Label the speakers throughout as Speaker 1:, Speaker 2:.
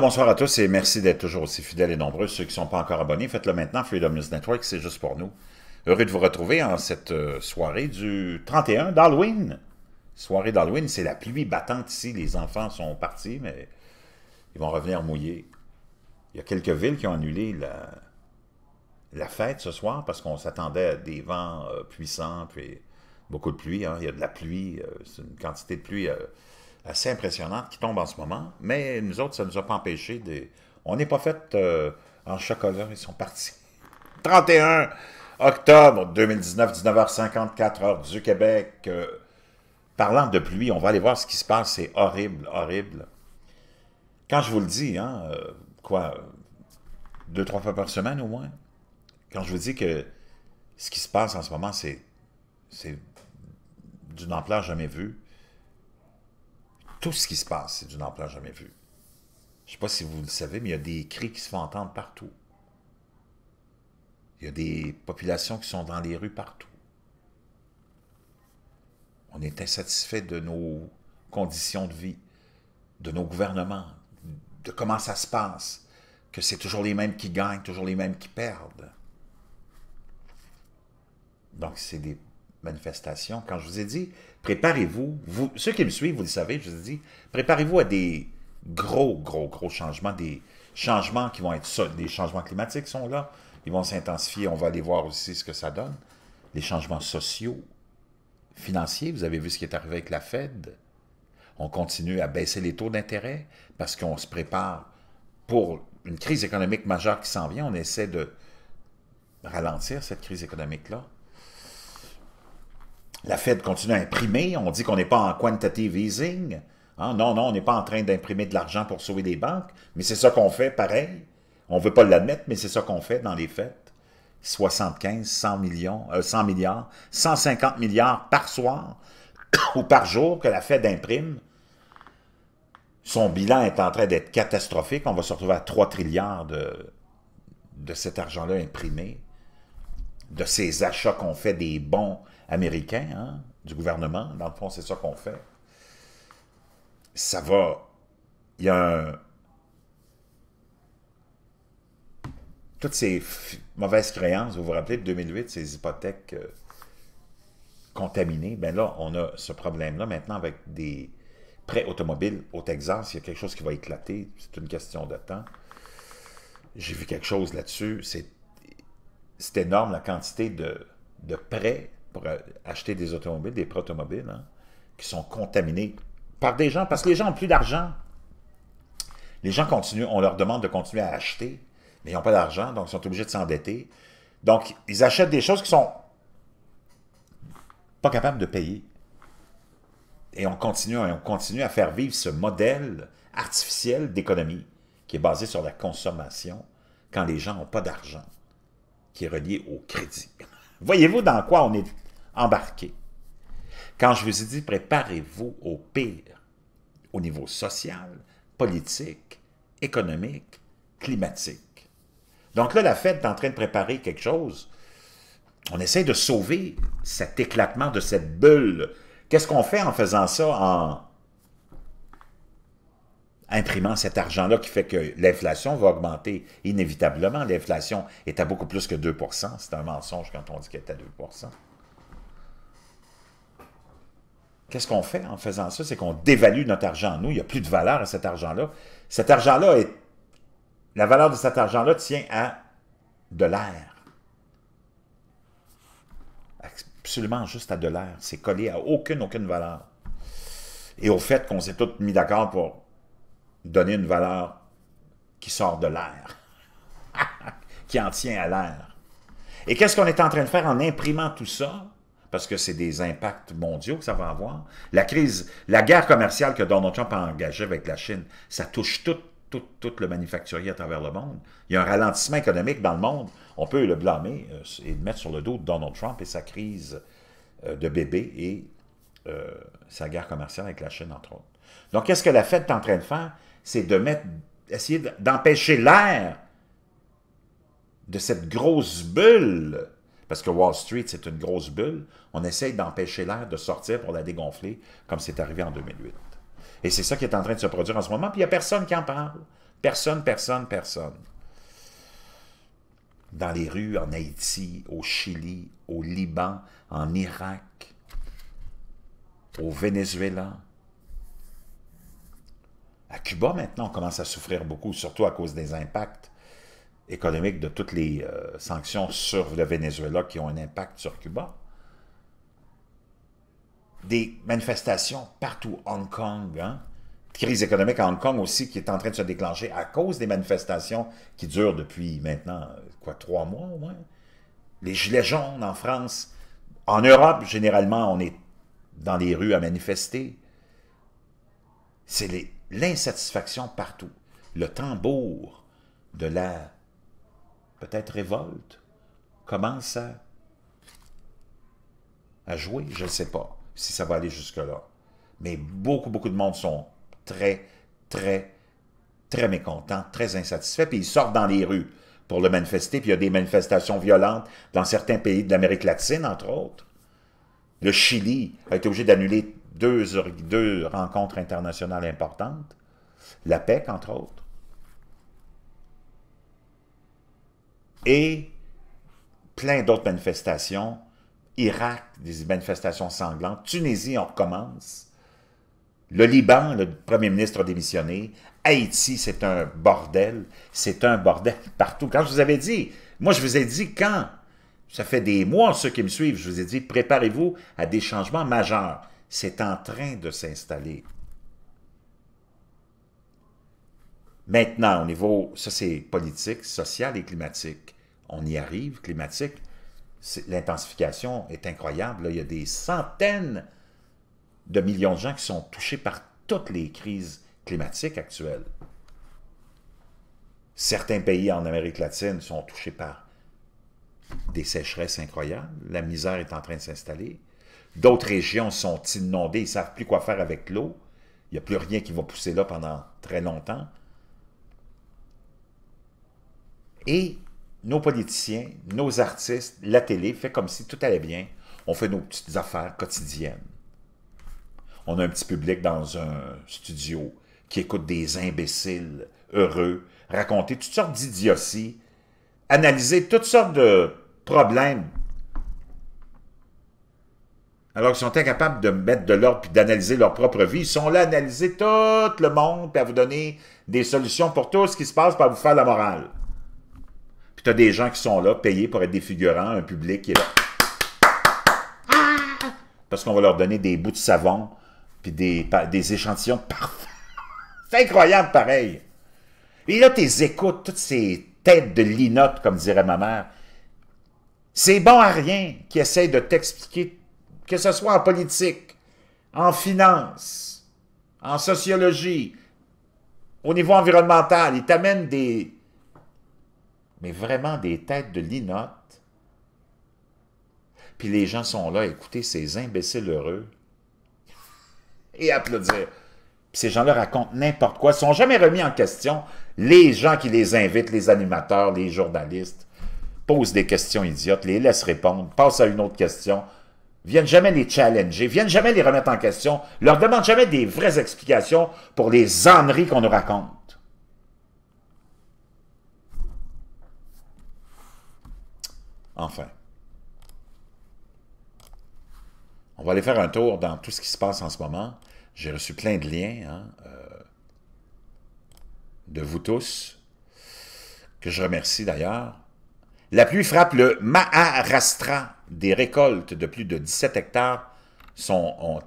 Speaker 1: bonsoir à tous et merci d'être toujours aussi fidèles et nombreux. Ceux qui ne sont pas encore abonnés, faites-le maintenant. Freedom News Network, c'est juste pour nous. Heureux de vous retrouver en cette euh, soirée du 31 d'Halloween. Soirée d'Halloween, c'est la pluie battante ici. Les enfants sont partis, mais ils vont revenir mouillés. Il y a quelques villes qui ont annulé la, fête ce soir parce qu'on s'attendait à des vents euh, puissants, puis beaucoup de pluie. Hein. Il y a de la pluie, euh, c'est une quantité de pluie assez impressionnante qui tombe en ce moment, mais nous autres, ça ne nous a pas empêché de... On n'est pas fait euh, en chocolat, ils sont partis. 31 octobre 2019, 19h54 heure du Québec. Euh, parlant de pluie, on va aller voir ce qui se passe, c'est horrible, horrible. Quand je vous le dis, hein, euh, quoi, deux, trois fois par semaine au moins, quand je vous dis que ce qui se passe en ce moment, c'est d'une ampleur jamais vue, tout ce qui se passe, c'est d'une ampleur jamais vue. Je ne sais pas si vous le savez, mais il y a des cris qui se font entendre partout. Il y a des populations qui sont dans les rues partout. On est insatisfait de nos conditions de vie, de nos gouvernements, de comment ça se passe, que c'est toujours les mêmes qui gagnent, toujours les mêmes qui perdent. Donc, c'est des manifestation. Quand je vous ai dit, préparez-vous, vous, ceux qui me suivent, vous le savez, je vous ai dit, préparez-vous à des gros, gros, gros changements, des changements qui vont être ça, des changements climatiques sont là, ils vont s'intensifier, on va aller voir aussi ce que ça donne. Les changements sociaux, financiers, vous avez vu ce qui est arrivé avec la Fed. On continue à baisser les taux d'intérêt parce qu'on se prépare pour une crise économique majeure qui s'en vient. On essaie de ralentir cette crise économique-là la Fed continue à imprimer. On dit qu'on n'est pas en quantitative easing. Hein? Non, non, on n'est pas en train d'imprimer de l'argent pour sauver les banques, mais c'est ça qu'on fait, pareil. On ne veut pas l'admettre, mais c'est ça qu'on fait dans les fêtes: 75, 100 millions, 100 euh, milliards, 150 milliards par soir ou par jour que la Fed imprime. Son bilan est en train d'être catastrophique. On va se retrouver à 3 trilliards de, de cet argent-là imprimé, de ces achats qu'on fait des bons américain, hein, du gouvernement. Dans le fond, c'est ça qu'on fait. Ça va. Il y a un... Toutes ces mauvaises créances, vous vous rappelez de 2008, ces hypothèques euh, contaminées. Ben là, on a ce problème-là maintenant avec des prêts automobiles au Texas. Il y a quelque chose qui va éclater. C'est une question de temps. J'ai vu quelque chose là-dessus. C'est énorme la quantité de, de prêts acheter des automobiles, des protomobiles, automobiles, hein, qui sont contaminés par des gens, parce que les gens n'ont plus d'argent. Les gens continuent, on leur demande de continuer à acheter, mais ils n'ont pas d'argent, donc ils sont obligés de s'endetter. Donc, ils achètent des choses qui sont pas capables de payer. Et on continue, et on continue à faire vivre ce modèle artificiel d'économie qui est basé sur la consommation quand les gens n'ont pas d'argent, qui est relié au crédit. Voyez-vous dans quoi on est embarquer. Quand je vous ai dit préparez-vous au pire, au niveau social, politique, économique, climatique. Donc là, la Fed est en train de préparer quelque chose. On essaie de sauver cet éclatement de cette bulle. Qu'est-ce qu'on fait en faisant ça, en imprimant cet argent-là qui fait que l'inflation va augmenter inévitablement. L'inflation est à beaucoup plus que 2 C'est un mensonge quand on dit qu'elle est à 2 Qu'est-ce qu'on fait en faisant ça? C'est qu'on dévalue notre argent. Nous, il n'y a plus de valeur à cet argent-là. Cet argent-là est... La valeur de cet argent-là tient à de l'air. Absolument juste à de l'air. C'est collé à aucune, aucune valeur. Et au fait qu'on s'est tous mis d'accord pour donner une valeur qui sort de l'air, qui en tient à l'air. Et qu'est-ce qu'on est en train de faire en imprimant tout ça? parce que c'est des impacts mondiaux que ça va avoir. La crise, la guerre commerciale que Donald Trump a engagée avec la Chine, ça touche tout, le manufacturier à travers le monde. Il y a un ralentissement économique dans le monde. On peut le blâmer euh, et le mettre sur le dos de Donald Trump et sa crise euh, de bébé et euh, sa guerre commerciale avec la Chine, entre autres. Donc, qu'est-ce que la Fed est en train de faire? C'est de mettre, essayer d'empêcher l'air de cette grosse bulle parce que Wall Street, c'est une grosse bulle. On essaye d'empêcher l'air de sortir pour la dégonfler, comme c'est arrivé en 2008. Et c'est ça qui est en train de se produire en ce moment. Puis il n'y a personne qui en parle. Personne, personne, personne. Dans les rues, en Haïti, au Chili, au Liban, en Irak, au Venezuela. À Cuba, maintenant, on commence à souffrir beaucoup, surtout à cause des impacts économique de toutes les euh, sanctions sur le Venezuela qui ont un impact sur Cuba. Des manifestations partout, Hong Kong, hein. crise économique à Hong Kong aussi qui est en train de se déclencher à cause des manifestations qui durent depuis maintenant, euh, quoi, trois mois au moins. Les gilets jaunes en France. En Europe, généralement, on est dans les rues à manifester. C'est l'insatisfaction partout. Le tambour de la peut-être révolte, commence à, jouer. Je ne sais pas si ça va aller jusque-là. Mais beaucoup, beaucoup de monde sont très, très, très mécontents, très insatisfaits, puis ils sortent dans les rues pour le manifester, puis il y a des manifestations violentes dans certains pays de l'Amérique latine, entre autres. Le Chili a été obligé d'annuler deux, deux rencontres internationales importantes, la PEC, entre autres. et plein d'autres manifestations. Irak, des manifestations sanglantes. Tunisie, on recommence. Le Liban, le premier ministre a démissionné. Haïti, c'est un bordel. C'est un bordel partout. Quand je vous avais dit, moi je vous ai dit quand, ça fait des mois, ceux qui me suivent, je vous ai dit, préparez-vous à des changements majeurs. C'est en train de s'installer. Maintenant, au niveau, ça c'est politique, social et climatique, on y arrive, climatique, l'intensification est incroyable. il y a des centaines de millions de gens qui sont touchés par toutes les crises climatiques actuelles. Certains pays en Amérique latine sont touchés par des sécheresses incroyables. La misère est en train de s'installer. D'autres régions sont inondées, ils ne savent plus quoi faire avec l'eau. Il n'y a plus rien qui va pousser là pendant très longtemps. Et nos politiciens, nos artistes, la télé fait comme si tout allait bien. On fait nos petites affaires quotidiennes. On a un petit public dans un studio qui écoute des imbéciles heureux raconter toutes sortes d'idioties, analyser toutes sortes de problèmes. Alors qu'ils sont incapables de mettre de l'ordre et d'analyser leur propre vie, ils sont là à analyser tout le monde, puis à vous donner des solutions pour tout ce qui se passe, pour vous faire la morale. Puis tu des gens qui sont là, payés pour être des figurants, un public qui est là. Parce qu'on va leur donner des bouts de savon, puis des, des échantillons parfaits. C'est incroyable pareil. Et là, tes écoutes, toutes ces têtes de linotte, comme dirait ma mère, c'est bon à rien qu'ils essayent de t'expliquer, que ce soit en politique, en finance, en sociologie, au niveau environnemental. Ils t'amènent des, mais vraiment des têtes de linotte. Puis les gens sont là à écouter ces imbéciles heureux et applaudir. Puis ces gens-là racontent n'importe quoi, ne sont jamais remis en question. Les gens qui les invitent, les animateurs, les journalistes, posent des questions idiotes, les laissent répondre, passent à une autre question, viennent jamais les challenger, viennent jamais les remettre en question, leur demandent jamais des vraies explications pour les âneries qu'on nous raconte. Enfin. On va aller faire un tour dans tout ce qui se passe en ce moment. J'ai reçu plein de liens hein, euh, de vous tous, que je remercie d'ailleurs. La pluie frappe le maharastra Des récoltes de plus de 17 hectares sont,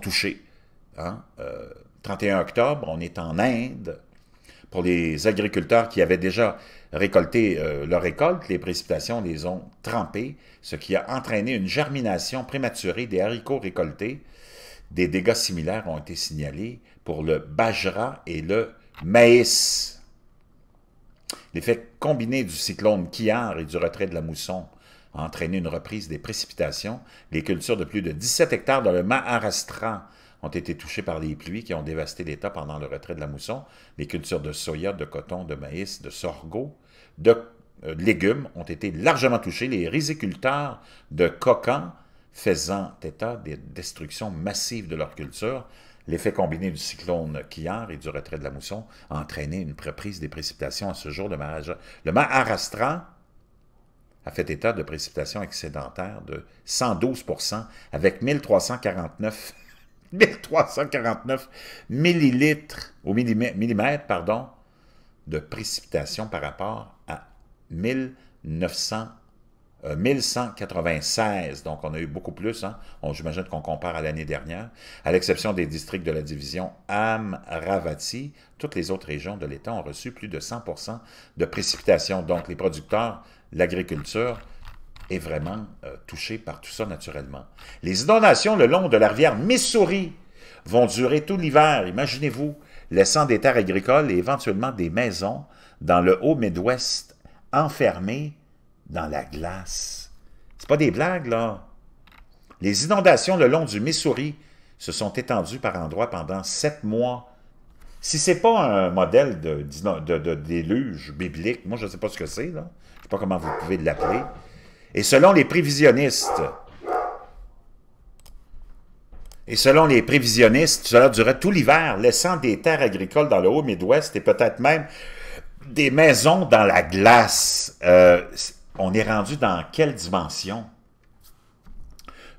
Speaker 1: touchées. 31 hein, euh, octobre, on est en Inde pour les agriculteurs qui avaient déjà récolté euh, leur récolte, les précipitations les ont trempées, ce qui a entraîné une germination prématurée des haricots récoltés. Des dégâts similaires ont été signalés pour le bajra et le maïs. L'effet combiné du cyclone Kiar et du retrait de la mousson a entraîné une reprise des précipitations. Les cultures de plus de 17 hectares dans le Maharashtra ont été touchés par les pluies qui ont dévasté l'État pendant le retrait de la mousson. Les cultures de soya, de coton, de maïs, de sorgho, de euh, légumes ont été largement touchés. Les riziculteurs de Cocan faisant état des destructions massives de leur culture, L'effet combiné du cyclone Kiyar et du retrait de la mousson a entraîné une reprise des précipitations à ce jour. de majeur le a fait état de précipitations excédentaires de 112 avec 1349 1349 millilitres ou millimètres pardon, de précipitation par rapport à 1900, 1196. Euh, Donc, on a eu beaucoup plus. Hein? J'imagine qu'on compare à l'année dernière. À l'exception des districts de la division Amravati, toutes les autres régions de l'État ont reçu plus de 100 de précipitation. Donc, les producteurs, l'agriculture, est vraiment euh, touché par tout ça naturellement. Les inondations le long de la rivière Missouri vont durer tout l'hiver, imaginez-vous, laissant des terres agricoles et éventuellement des maisons dans le haut Midwest enfermées dans la glace. C'est pas des blagues, là. Les inondations le long du Missouri se sont étendues par endroits pendant sept mois si c'est pas un modèle de, déluge biblique, moi je ne sais pas ce que c'est, là. Je sais pas comment vous pouvez l'appeler. Et selon les prévisionnistes, et selon les prévisionnistes, cela durait tout l'hiver, laissant des terres agricoles dans le haut Midwest et peut-être même des maisons dans la glace. Euh, on est rendu dans quelle dimension?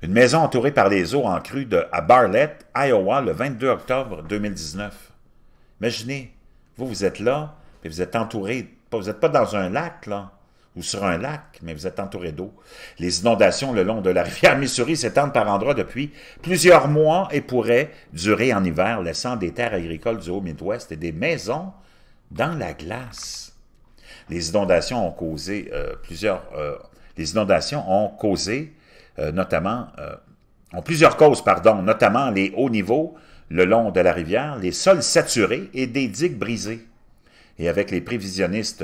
Speaker 1: Une maison entourée par les eaux en crue de, à Barlett, Iowa, le 22 octobre 2019. Imaginez, vous, vous êtes là, et vous êtes entouré, vous n'êtes pas dans un lac, là ou sur un lac, mais vous êtes entouré d'eau. Les inondations le long de la rivière Missouri s'étendent par endroits depuis plusieurs mois et pourraient durer en hiver, laissant des terres agricoles du haut Midwest et des maisons dans la glace. Les inondations ont causé euh, plusieurs... Euh, les inondations ont causé euh, notamment... ont plusieurs causes, pardon, notamment les hauts niveaux le long de la rivière, les sols saturés et des digues brisées. Et avec les prévisionnistes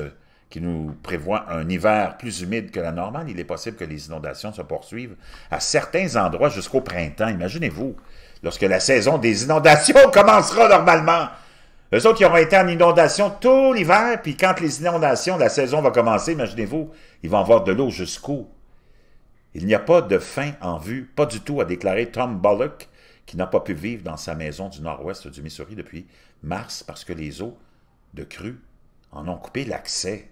Speaker 1: qui nous prévoit un hiver plus humide que la normale, il est possible que les inondations se poursuivent à certains endroits jusqu'au printemps. Imaginez-vous, lorsque la saison des inondations commencera normalement. Eux autres, ils auront été en inondation tout l'hiver, puis quand les inondations, la saison va commencer, imaginez-vous, ils vont avoir de l'eau jusqu'où? Il n'y a pas de fin en vue, pas du tout, a déclaré Tom Bullock, qui n'a pas pu vivre dans sa maison du nord-ouest du Missouri depuis mars parce que les eaux de crue en ont coupé l'accès.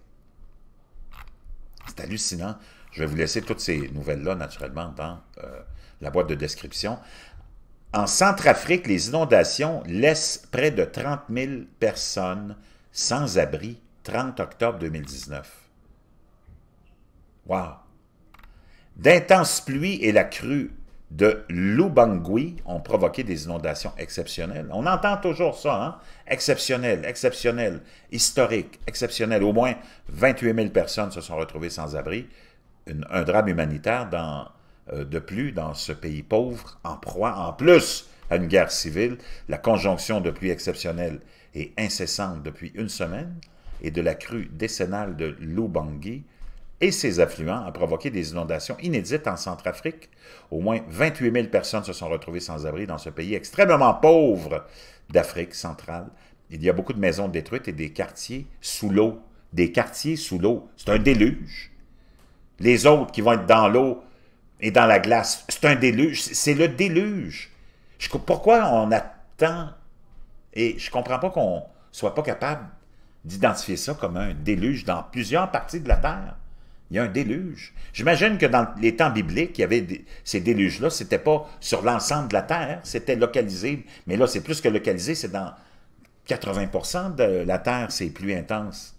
Speaker 1: C'est hallucinant. Je vais vous laisser toutes ces nouvelles-là, naturellement, dans euh, la boîte de description. En Centrafrique, les inondations laissent près de 30 000 personnes sans abri 30 octobre 2019. Wow! D'intenses pluies et la crue de Lubangui ont provoqué des inondations exceptionnelles. On entend toujours ça, hein? Exceptionnel, exceptionnel, historique, exceptionnel. Au moins 28 000 personnes se sont retrouvées sans abri. un drame humanitaire euh, de plus dans ce pays pauvre, en proie en plus à une guerre civile. La conjonction de pluies exceptionnelles et incessante depuis une semaine et de la crue décennale de Lubangui et ses affluents a provoqué des inondations inédites en Centrafrique. Au moins 28 000 personnes se sont retrouvées sans abri dans ce pays extrêmement pauvre d'Afrique centrale. Il y a beaucoup de maisons détruites et des quartiers sous l'eau. Des quartiers sous l'eau. C'est un déluge. Les autres qui vont être dans l'eau et dans la glace, c'est un déluge. C'est le déluge. Je, pourquoi on attend et je ne comprends pas qu'on ne soit pas capable d'identifier ça comme un déluge dans plusieurs parties de la Terre. Il y a un déluge. J'imagine que dans les temps bibliques, il y avait ces déluges-là, c'était pas sur l'ensemble de la terre, c'était localisé, mais là, c'est plus que localisé, c'est dans 80 de la terre, c'est plus intense.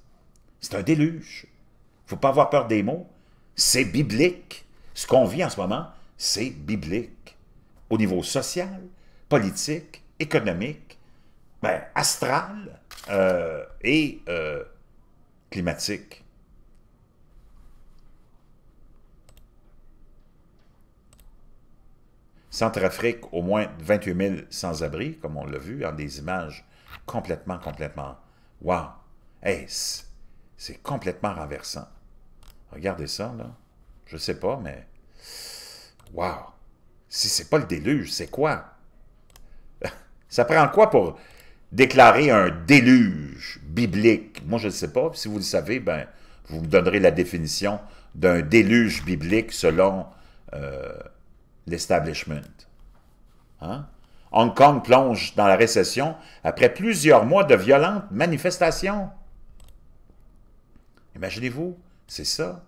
Speaker 1: C'est un déluge. Il ne faut pas avoir peur des mots. C'est biblique. Ce qu'on vit en ce moment, c'est biblique. Au niveau social, politique, économique, ben, astral euh, et euh, climatique. Centrafrique, au moins 28 000 sans-abri, comme on l'a vu, en des images complètement, complètement. Wow! Hey, c'est complètement renversant. Regardez ça, là. Je sais pas, mais... Wow! Si c'est pas le déluge, c'est quoi? ça prend quoi pour déclarer un déluge biblique? Moi, je ne sais pas. Si vous le savez, ben, vous me donnerez la définition d'un déluge biblique selon... Euh, l'establishment. Hein? Hong Kong plonge dans la récession après plusieurs mois de violentes manifestations. Imaginez-vous, c'est ça.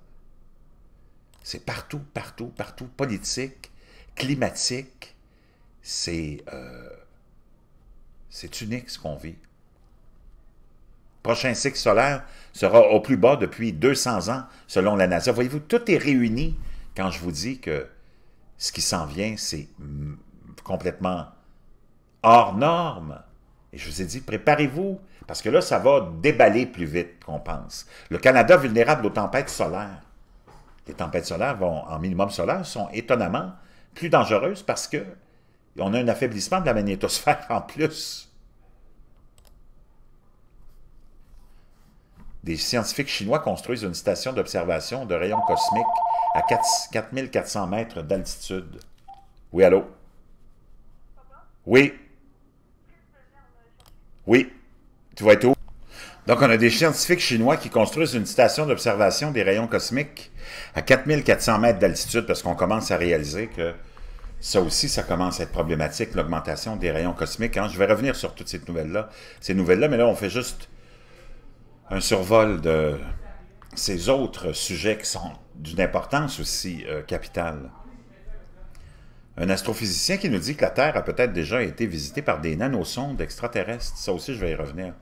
Speaker 1: C'est partout, partout, partout, politique, climatique. C'est euh, unique ce qu'on vit. prochain cycle solaire sera au plus bas depuis 200 ans, selon la NASA. Voyez-vous, tout est réuni quand je vous dis que ce qui s'en vient, c'est complètement hors norme. Et je vous ai dit, préparez-vous, parce que là, ça va déballer plus vite qu'on pense. Le Canada vulnérable aux tempêtes solaires. Les tempêtes solaires vont, en minimum solaire sont étonnamment plus dangereuses parce que on a un affaiblissement de la magnétosphère en plus. Des scientifiques chinois construisent une station d'observation de rayons cosmiques à 4400 mètres d'altitude. Oui, allô? Oui. Oui. Tu vas être où? Donc, on a des scientifiques chinois qui construisent une station d'observation des rayons cosmiques à 4400 mètres d'altitude parce qu'on commence à réaliser que ça aussi, ça commence à être problématique, l'augmentation des rayons cosmiques. Hein. Je vais revenir sur toutes ces nouvelles-là, ces nouvelles-là, mais là, on fait juste un survol de ces autres sujets qui sont d'une importance aussi euh, capitale. Un astrophysicien qui nous dit que la Terre a peut-être déjà été visitée par des nanosondes extraterrestres. Ça aussi, je vais y revenir.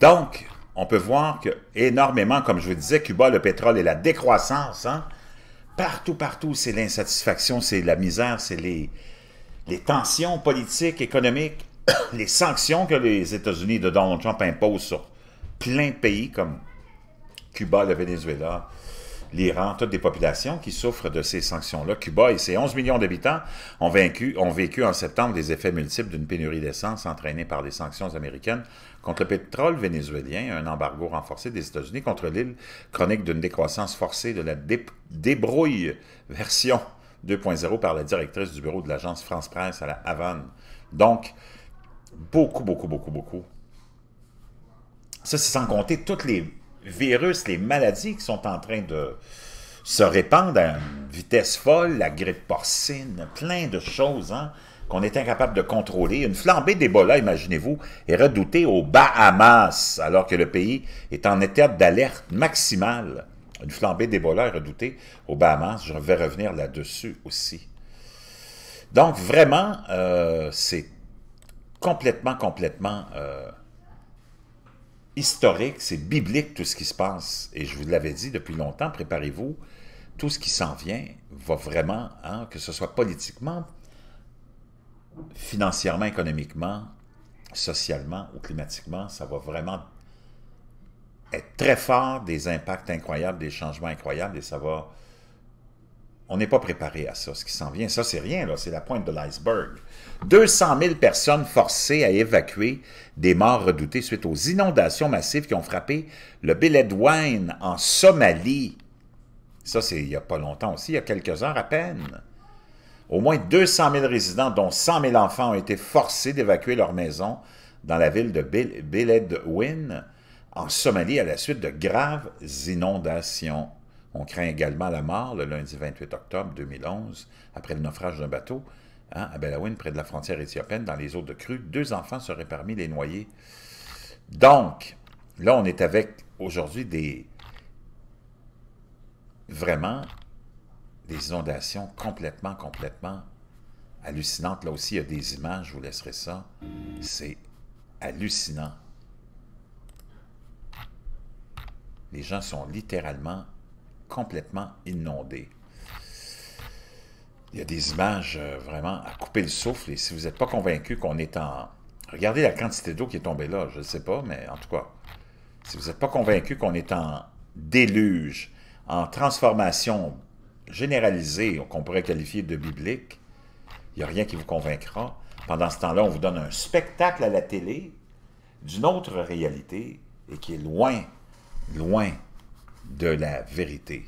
Speaker 1: Donc, on peut voir que énormément, comme je vous disais, Cuba, le pétrole et la décroissance, hein. partout, partout, c'est l'insatisfaction, c'est la misère, c'est les, les tensions politiques, économiques, les sanctions que les États-Unis de Donald Trump imposent sur plein de pays comme Cuba, le Venezuela, l'Iran, toutes des populations qui souffrent de ces sanctions-là. Cuba et ses 11 millions d'habitants ont, ont, vécu en septembre des effets multiples d'une pénurie d'essence entraînée par les sanctions américaines contre le pétrole vénézuélien, un embargo renforcé des États-Unis contre l'île, chronique d'une décroissance forcée de la débrouille version 2.0 par la directrice du bureau de l'agence France-Presse à la Havane. Donc, beaucoup, beaucoup, beaucoup, beaucoup. Ça, c'est sans compter toutes les virus, les maladies qui sont en train de se répandre à vitesse folle, la grippe porcine, plein de choses hein, qu'on est incapable de contrôler. Une flambée d'Ebola, imaginez-vous, est redoutée aux Bahamas, alors que le pays est en état d'alerte maximale. Une flambée d'Ebola est redoutée aux Bahamas. Je vais revenir là-dessus aussi. Donc, vraiment, euh, c'est complètement, complètement... Euh, historique, c'est biblique tout ce qui se passe. Et je vous l'avais dit depuis longtemps, préparez-vous, tout ce qui s'en vient va vraiment, hein, que ce soit politiquement, financièrement, économiquement, socialement ou climatiquement, ça va vraiment être très fort des impacts incroyables, des changements incroyables et ça va on n'est pas préparé à ça, ce qui s'en vient. Ça, c'est rien, là, c'est la pointe de l'iceberg. 200 000 personnes forcées à évacuer des morts redoutées suite aux inondations massives qui ont frappé le Beledweyne en Somalie. Ça, c'est il n'y a pas longtemps aussi, il y a quelques heures à peine. Au moins 200 000 résidents, dont 100 000 enfants, ont été forcés d'évacuer leur maison dans la ville de Beledweyne en Somalie à la suite de graves inondations. On craint également la mort le lundi 28 octobre 2011, après le naufrage d'un bateau hein, à Belawin, près de la frontière éthiopienne, dans les eaux de crue. Deux enfants seraient parmi les noyés. Donc, là, on est avec aujourd'hui des vraiment des inondations complètement, complètement hallucinantes. Là aussi, il y a des images, je vous laisserai ça. C'est hallucinant. Les gens sont littéralement complètement inondé. Il y a des images euh, vraiment à couper le souffle. Et si vous n'êtes pas convaincu qu'on est en... Regardez la quantité d'eau qui est tombée là, je ne sais pas, mais en tout cas, si vous n'êtes pas convaincu qu'on est en déluge, en transformation généralisée, qu'on pourrait qualifier de biblique, il n'y a rien qui vous convaincra. Pendant ce temps-là, on vous donne un spectacle à la télé d'une autre réalité et qui est loin, loin de la vérité.